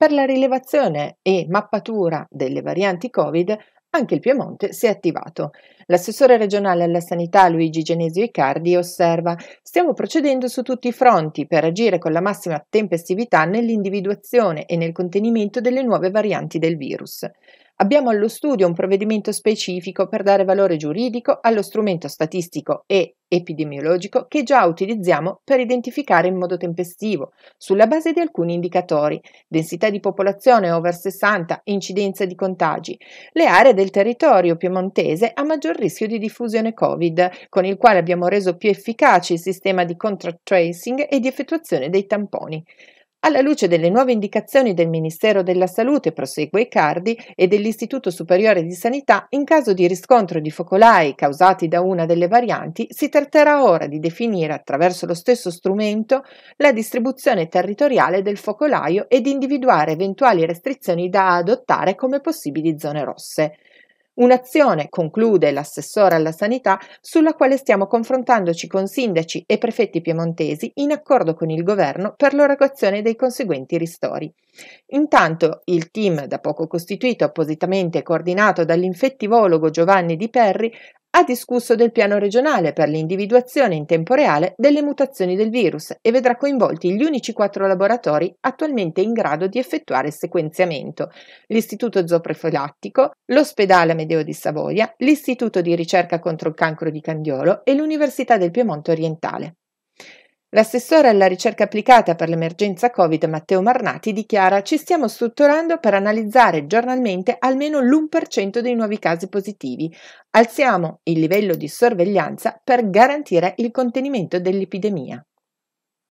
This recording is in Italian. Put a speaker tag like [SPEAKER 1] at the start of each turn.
[SPEAKER 1] Per la rilevazione e mappatura delle varianti Covid anche il Piemonte si è attivato. L'assessore regionale alla sanità Luigi Genesio Icardi osserva stiamo procedendo su tutti i fronti per agire con la massima tempestività nell'individuazione e nel contenimento delle nuove varianti del virus. Abbiamo allo studio un provvedimento specifico per dare valore giuridico allo strumento statistico e epidemiologico che già utilizziamo per identificare in modo tempestivo, sulla base di alcuni indicatori, densità di popolazione over 60, incidenza di contagi, le aree del territorio piemontese a maggior rischio di diffusione Covid, con il quale abbiamo reso più efficace il sistema di contract tracing e di effettuazione dei tamponi. Alla luce delle nuove indicazioni del Ministero della Salute, prosegue Icardi, e dell'Istituto Superiore di Sanità, in caso di riscontro di focolai causati da una delle varianti, si tratterà ora di definire attraverso lo stesso strumento la distribuzione territoriale del focolaio ed individuare eventuali restrizioni da adottare come possibili zone rosse. Un'azione, conclude l'assessore alla sanità, sulla quale stiamo confrontandoci con sindaci e prefetti piemontesi in accordo con il governo per l'erogazione dei conseguenti ristori. Intanto il team da poco costituito appositamente coordinato dall'infettivologo Giovanni Di Perri ha discusso del piano regionale per l'individuazione in tempo reale delle mutazioni del virus e vedrà coinvolti gli unici quattro laboratori attualmente in grado di effettuare il sequenziamento, l'Istituto Zooprofilattico, l'Ospedale Amedeo di Savoia, l'Istituto di ricerca contro il cancro di Candiolo e l'Università del Piemonte Orientale. L'assessore alla ricerca applicata per l'emergenza Covid Matteo Marnati dichiara ci stiamo strutturando per analizzare giornalmente almeno l'1% dei nuovi casi positivi. Alziamo il livello di sorveglianza per garantire il contenimento dell'epidemia.